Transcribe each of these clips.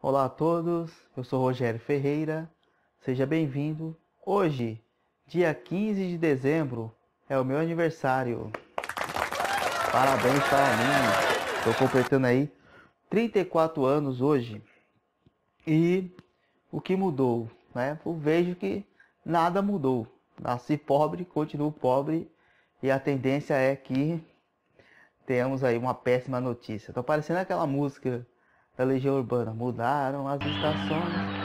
Olá a todos, eu sou Rogério Ferreira, seja bem-vindo. Hoje, dia 15 de dezembro, é o meu aniversário. Parabéns para mim, estou completando aí 34 anos hoje. E o que mudou? Né? Eu vejo que nada mudou. Nasci pobre, continuo pobre e a tendência é que tenhamos aí uma péssima notícia. Tô parecendo aquela música da Legião Urbana. Mudaram as estações.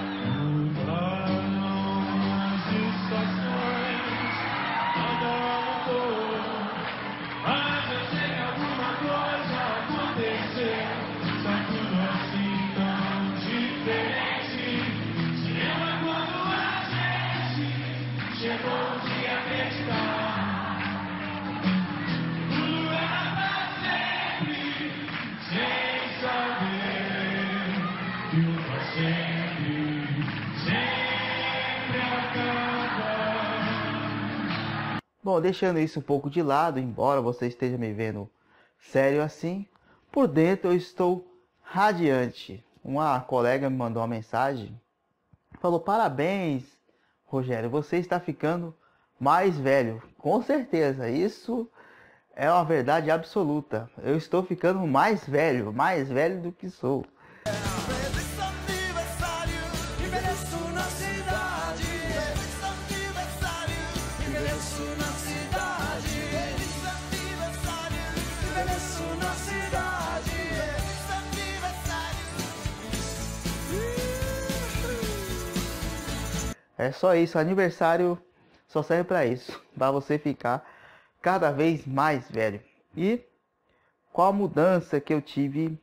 Bom, deixando isso um pouco de lado, embora você esteja me vendo sério assim, por dentro eu estou radiante. Uma colega me mandou uma mensagem, falou: Parabéns, Rogério, você está ficando mais velho. Com certeza, isso é uma verdade absoluta. Eu estou ficando mais velho, mais velho do que sou. É só isso, aniversário só serve para isso, para você ficar cada vez mais velho. E qual a mudança que eu tive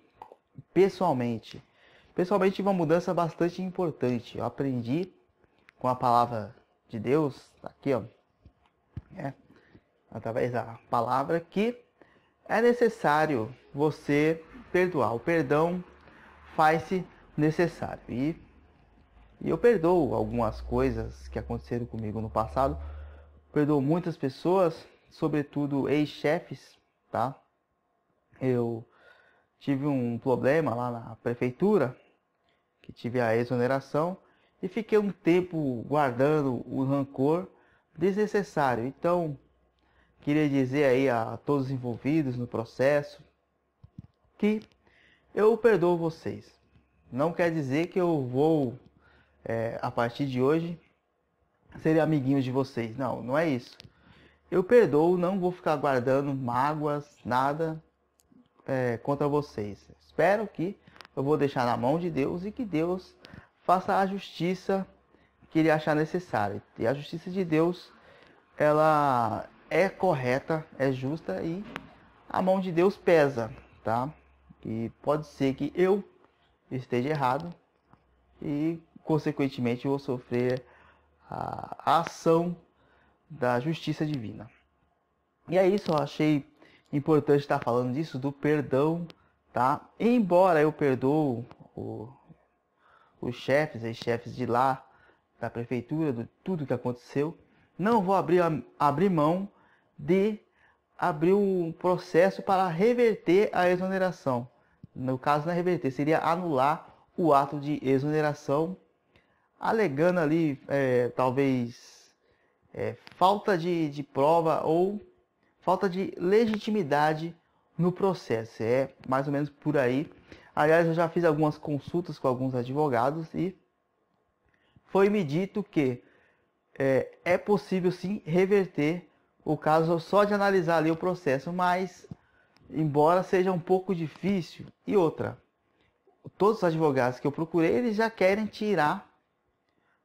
pessoalmente? Pessoalmente tive uma mudança bastante importante. Eu aprendi com a palavra de Deus, tá aqui ó, é, através da palavra, que é necessário você perdoar. O perdão faz-se necessário. E e eu perdoo algumas coisas que aconteceram comigo no passado. Perdoo muitas pessoas, sobretudo ex-chefes, tá? Eu tive um problema lá na prefeitura, que tive a exoneração, e fiquei um tempo guardando o rancor desnecessário. Então, queria dizer aí a todos os envolvidos no processo que eu perdoo vocês. Não quer dizer que eu vou é, a partir de hoje serem amiguinhos de vocês. Não, não é isso. Eu perdoo, não vou ficar guardando mágoas, nada é, contra vocês. Espero que eu vou deixar na mão de Deus e que Deus faça a justiça que ele achar necessária. E a justiça de Deus, ela é correta, é justa e a mão de Deus pesa, tá? E pode ser que eu esteja errado e consequentemente eu vou sofrer a ação da justiça divina. E é isso, eu achei importante estar falando disso, do perdão, tá? Embora eu perdoe o, os chefes, os chefes de lá, da prefeitura, de tudo que aconteceu, não vou abrir, abrir mão de abrir um processo para reverter a exoneração. No caso, não é reverter, seria anular o ato de exoneração alegando ali é, talvez é, falta de, de prova ou falta de legitimidade no processo. É mais ou menos por aí. Aliás, eu já fiz algumas consultas com alguns advogados e foi me dito que é, é possível sim reverter o caso só de analisar ali o processo, mas embora seja um pouco difícil. E outra, todos os advogados que eu procurei, eles já querem tirar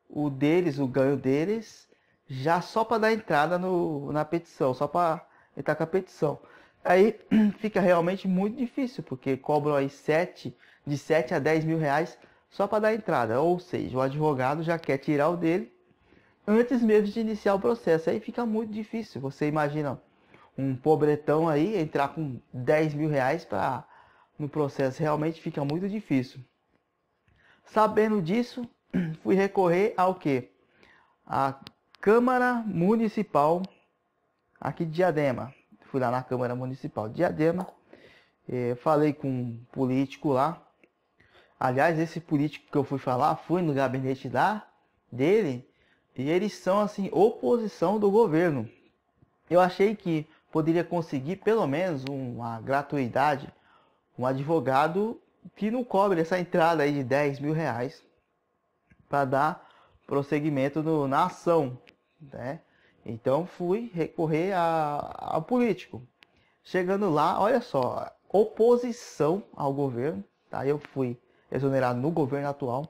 o deles, o ganho deles, já só para dar entrada no, na petição, só para entrar com a petição. Aí fica realmente muito difícil, porque cobram aí 7, de 7 a 10 mil reais só para dar entrada. Ou seja, o advogado já quer tirar o dele antes mesmo de iniciar o processo. Aí fica muito difícil. Você imagina um pobretão aí entrar com 10 mil reais pra, no processo. Realmente fica muito difícil. Sabendo disso, fui recorrer ao quê? A Câmara Municipal aqui de Diadema. Fui lá na Câmara Municipal de Diadema, eh, falei com um político lá. Aliás, esse político que eu fui falar, fui no gabinete da dele, e eles são assim, oposição do governo. Eu achei que poderia conseguir pelo menos uma gratuidade, um advogado que não cobre essa entrada aí de 10 mil reais para dar prosseguimento no, na ação, né? Então fui recorrer a, ao político. Chegando lá, olha só, oposição ao governo, tá? Eu fui exonerado no governo atual.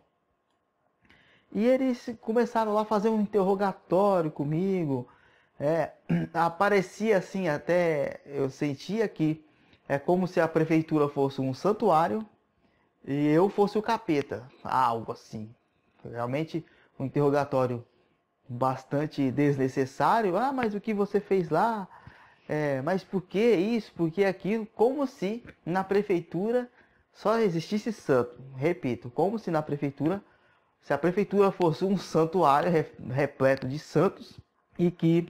E eles começaram lá a fazer um interrogatório comigo. É, aparecia assim até eu sentia que é como se a prefeitura fosse um santuário e eu fosse o capeta, algo assim, Realmente um interrogatório bastante desnecessário. Ah, mas o que você fez lá? É, mas por que isso? Por que aquilo? Como se na prefeitura só existisse santo. Repito, como se na prefeitura, se a prefeitura fosse um santuário repleto de santos e que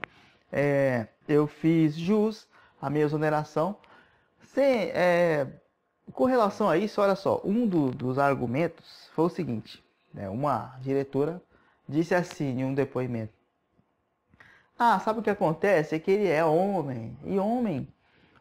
é, eu fiz jus à minha exoneração. Sem, é, com relação a isso, olha só, um do, dos argumentos foi o seguinte: né, uma diretora, disse assim em um depoimento. Ah, sabe o que acontece? É que ele é homem. E homem,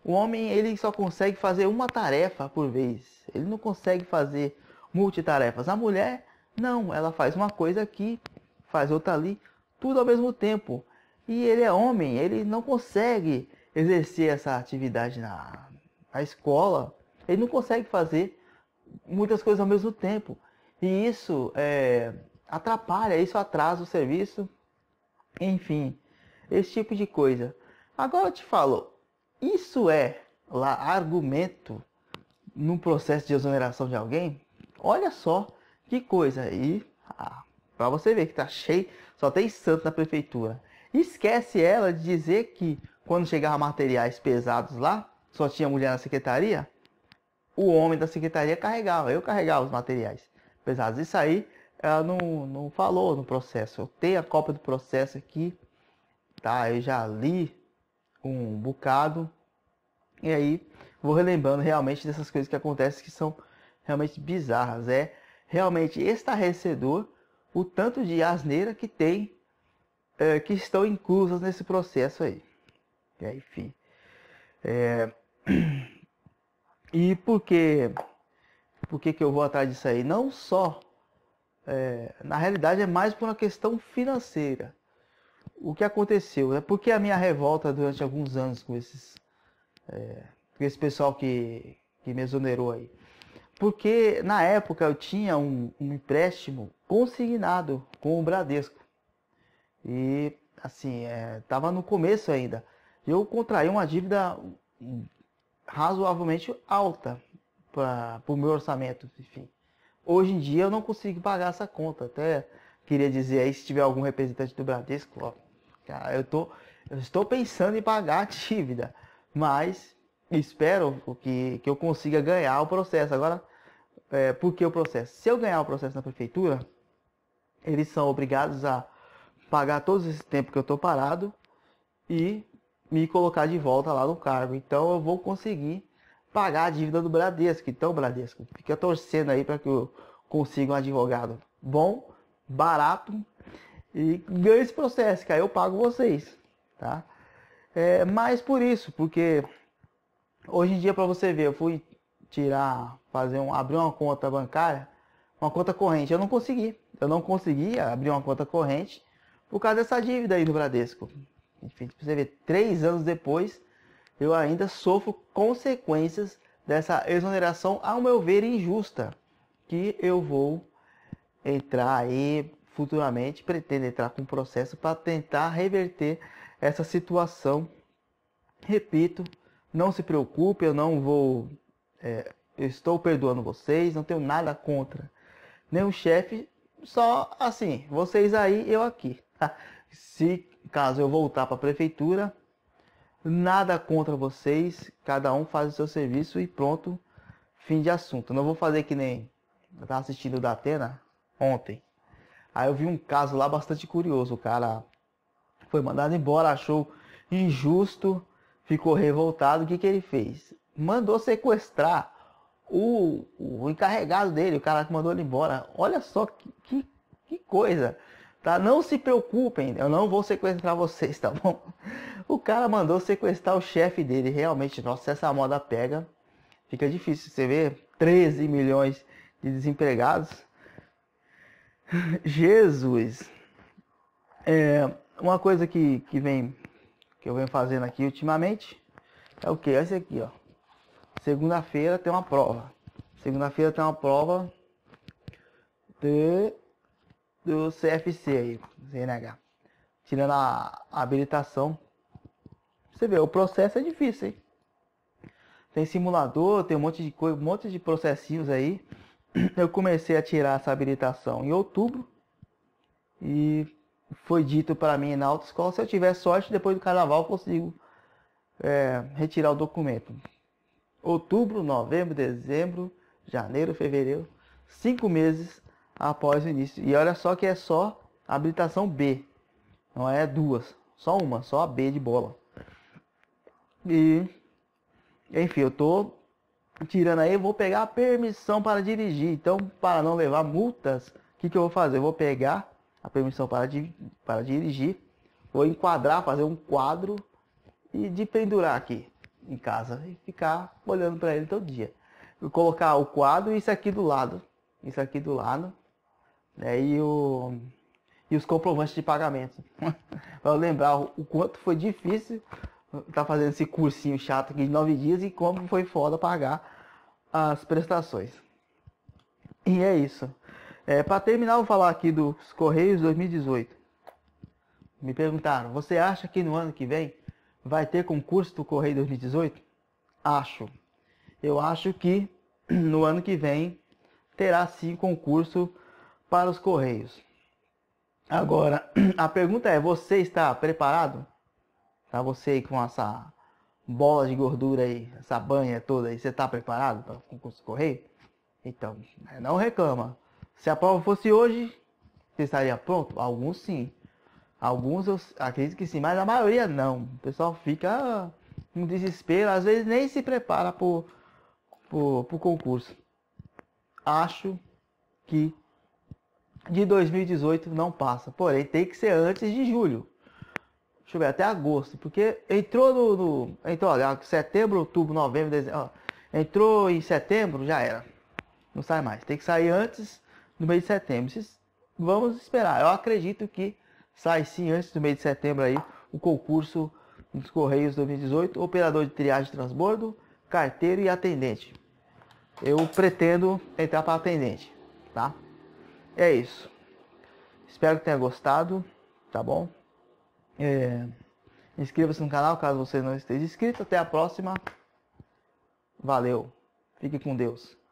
o homem ele só consegue fazer uma tarefa por vez. Ele não consegue fazer multitarefas. A mulher, não, ela faz uma coisa aqui, faz outra ali, tudo ao mesmo tempo. E ele é homem, ele não consegue exercer essa atividade na, na escola. Ele não consegue fazer muitas coisas ao mesmo tempo. E isso é, atrapalha, isso atrasa o serviço, enfim, esse tipo de coisa. Agora eu te falo, isso é lá argumento no processo de exoneração de alguém? Olha só que coisa aí, ah, para você ver que tá cheio, só tem santo na prefeitura. Esquece ela de dizer que quando chegava materiais pesados lá, só tinha mulher na secretaria. O homem da secretaria carregava, eu carregava os materiais pesados. Isso aí ela não, não falou no processo. Eu tenho a cópia do processo aqui, tá? Eu já li um bocado. E aí vou relembrando realmente dessas coisas que acontecem que são realmente bizarras. É realmente estarrecedor o tanto de asneira que tem, é, que estão inclusas nesse processo aí. E aí, enfim. É... E porque por que, que eu vou atrás disso aí? Não só. É, na realidade é mais por uma questão financeira. O que aconteceu? É porque a minha revolta durante alguns anos com esses. É, com esse pessoal que, que me exonerou aí. Porque na época eu tinha um, um empréstimo consignado com o Bradesco. E assim, estava é, no começo ainda. Eu contraí uma dívida razoavelmente alta para o meu orçamento, enfim. Hoje em dia eu não consigo pagar essa conta. Até queria dizer aí, se tiver algum representante do Bradesco, ó, cara, eu, tô, eu estou pensando em pagar a dívida, mas espero que, que eu consiga ganhar o processo. Agora, é, por que o processo? Se eu ganhar o processo na prefeitura, eles são obrigados a pagar todo esse tempo que eu estou parado e me colocar de volta lá no cargo. Então eu vou conseguir pagar a dívida do Bradesco. Então, Bradesco, fica torcendo aí para que eu consiga um advogado bom, barato e ganhe esse processo, que aí eu pago vocês, tá? É, mas por isso, porque hoje em dia para você ver, eu fui tirar, fazer um, abrir uma conta bancária, uma conta corrente, eu não consegui. Eu não consegui abrir uma conta corrente por causa dessa dívida aí do Bradesco. Enfim, você vê, três anos depois, eu ainda sofro consequências dessa exoneração, ao meu ver, injusta, que eu vou entrar aí futuramente, pretendo entrar com processo para tentar reverter essa situação. Repito, não se preocupe, eu não vou, é, eu estou perdoando vocês, não tenho nada contra nenhum chefe, só assim, vocês aí, eu aqui. se caso eu voltar para a prefeitura, Nada contra vocês, cada um faz o seu serviço e pronto, fim de assunto. Não vou fazer que nem eu tava assistindo da Atena ontem. Aí eu vi um caso lá bastante curioso, o cara foi mandado embora, achou injusto, ficou revoltado. O que que ele fez? Mandou sequestrar o, o encarregado dele, o cara que mandou ele embora. Olha só que, que, que coisa. Tá? Não se preocupem, eu não vou sequestrar vocês, tá bom? O cara mandou sequestrar o chefe dele. Realmente, nossa, essa moda pega. Fica difícil você ver 13 milhões de desempregados. Jesus. É, uma coisa que, que vem que eu venho fazendo aqui ultimamente é o que? É esse aqui, ó. Segunda-feira tem uma prova. Segunda-feira tem uma prova de do CFC aí, CNH. Tirando a habilitação. Você vê, o processo é difícil, hein? Tem simulador, tem um monte de coisa, um monte de processinhos aí. Eu comecei a tirar essa habilitação em outubro. E foi dito para mim na autoescola, se eu tiver sorte, depois do carnaval consigo é, retirar o documento. Outubro, novembro, dezembro, janeiro, fevereiro, cinco meses após o início. E olha só que é só habilitação B. Não é duas. Só uma. Só a B de bola. E. Enfim, eu tô tirando aí. Vou pegar a permissão para dirigir. Então, para não levar multas, o que, que eu vou fazer? Eu vou pegar a permissão para, di para dirigir. Vou enquadrar, fazer um quadro e de pendurar aqui em casa e ficar olhando para ele todo dia. Vou colocar o quadro e isso aqui do lado. Isso aqui do lado né, e, o, e os comprovantes de pagamento. para lembrar o quanto foi difícil eh, tá fazendo esse cursinho chato aqui de nove dias e como foi foda pagar as prestações. E é isso. É, para terminar, vou falar aqui dos Correios 2018. Me perguntaram, você acha que no ano que vem vai ter concurso do Correio 2018? Acho. Eu acho que no ano que vem terá sim concurso para os Correios. Agora, a pergunta é, você está preparado? Tá você com essa bola de gordura aí, essa banha toda aí, você está preparado para o concurso Correio? Então, né, não reclama. Se a prova fosse hoje, você estaria pronto? Alguns sim. Alguns eu acredito que sim, mas a maioria não. O pessoal fica no desespero, às vezes nem se prepara para o concurso. Acho que de 2018 não passa. Porém, tem que ser antes de julho. Deixa eu ver, até agosto. Porque entrou no. no entrou, olha, setembro, outubro, novembro, dezembro. Ó, entrou em setembro, já era. Não sai mais. Tem que sair antes do mês de setembro. Vamos esperar. Eu acredito que sai sim antes do mês de setembro aí o concurso dos Correios 2018, operador de triagem de transbordo, carteiro e atendente. Eu pretendo entrar para atendente, tá? é isso. Espero que tenha gostado, tá bom? É... Inscreva-se no canal caso você não esteja inscrito. Até a próxima. Valeu. Fique com Deus.